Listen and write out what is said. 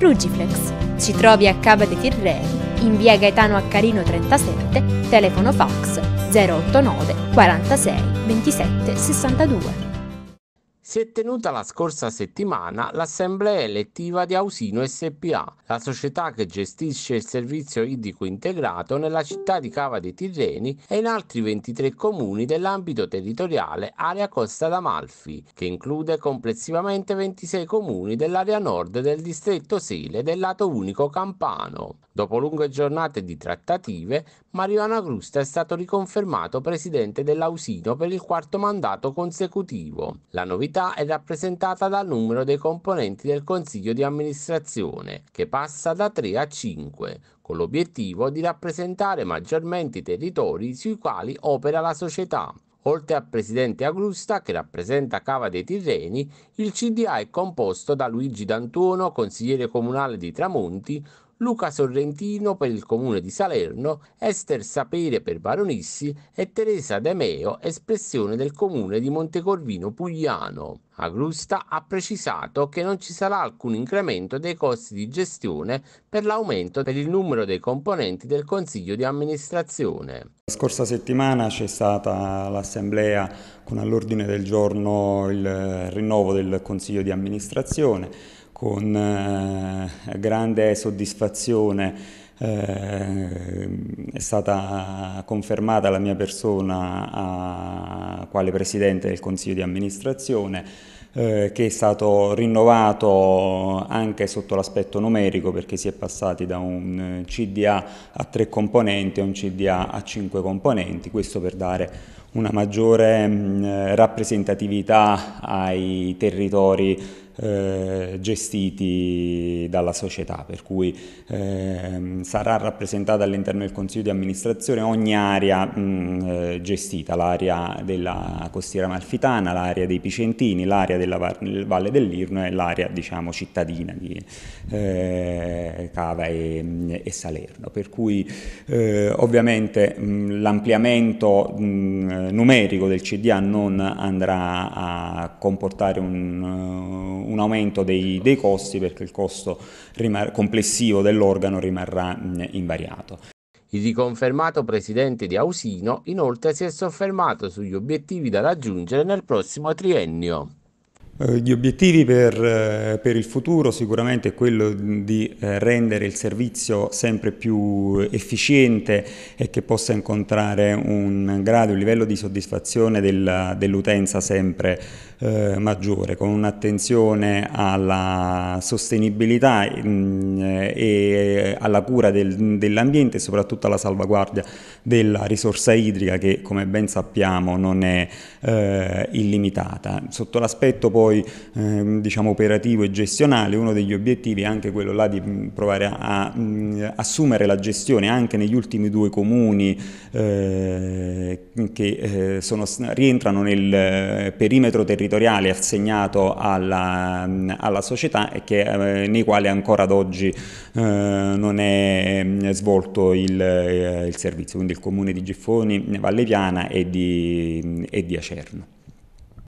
Rugiflex. Ci trovi a Cava dei Tirreni, in via Gaetano Accarino 37, telefono fax 089 46 27 62 si è tenuta la scorsa settimana l'assemblea elettiva di Ausino SPA, la società che gestisce il servizio idrico integrato nella città di Cava dei Tirreni e in altri 23 comuni dell'ambito territoriale area Costa d'Amalfi, che include complessivamente 26 comuni dell'area nord del distretto Sele del lato unico campano. Dopo lunghe giornate di trattative, Mario Anacrusta è stato riconfermato presidente dell'Ausino per il quarto mandato consecutivo. La novità società è rappresentata dal numero dei componenti del consiglio di amministrazione, che passa da 3 a 5, con l'obiettivo di rappresentare maggiormente i territori sui quali opera la società. Oltre al presidente Agrusta, che rappresenta Cava dei Tirreni, il CDA è composto da Luigi D'Antuono, consigliere comunale di Tramonti, Luca Sorrentino per il comune di Salerno, Esther Sapere per Baronissi e Teresa De Meo, espressione del comune di Montecorvino Pugliano. Agrusta ha precisato che non ci sarà alcun incremento dei costi di gestione per l'aumento per il numero dei componenti del Consiglio di amministrazione. La scorsa settimana c'è stata l'assemblea con all'ordine del giorno il rinnovo del Consiglio di amministrazione con eh, grande soddisfazione. Eh, è stata confermata la mia persona a, quale presidente del consiglio di amministrazione eh, che è stato rinnovato anche sotto l'aspetto numerico perché si è passati da un CDA a tre componenti a un CDA a cinque componenti, questo per dare una maggiore mh, mm, rappresentatività ai territori eh, gestiti dalla società, per cui eh, sarà rappresentata all'interno del Consiglio di amministrazione ogni area mh, mm, eh, gestita, l'area della costiera malfitana, l'area dei Picentini, l'area della Valle dell'Irno e l'area diciamo, cittadina di eh, Cava e, mm, e, Salerno. Per cui eh, ovviamente l'ampliamento numerico del CDA non andrà a comportare un, un aumento dei, dei, costi perché il costo complessivo dell'organo rimarrà invariato. Il riconfermato presidente di Ausino inoltre si è soffermato sugli obiettivi da raggiungere nel prossimo triennio. Eh, gli obiettivi per, eh, per, il futuro sicuramente è quello di eh, rendere il servizio sempre più efficiente e che possa incontrare un grado, un livello di soddisfazione dell'utenza dell sempre eh, maggiore, con un'attenzione alla sostenibilità mh, mm, e alla cura del, dell'ambiente e soprattutto alla salvaguardia della risorsa idrica che come ben sappiamo non è eh, illimitata. Sotto l'aspetto poi poi ehm, diciamo, operativo e gestionale, uno degli obiettivi è anche quello là di provare a, a mh, assumere la gestione anche negli ultimi due comuni eh, che eh, sono, rientrano nel eh, perimetro territoriale assegnato alla, alla società e che, eh, nei quali ancora ad oggi eh, non è svolto il, eh, il, servizio, quindi il comune di Giffoni, Valle Piana e di, e di Acerno.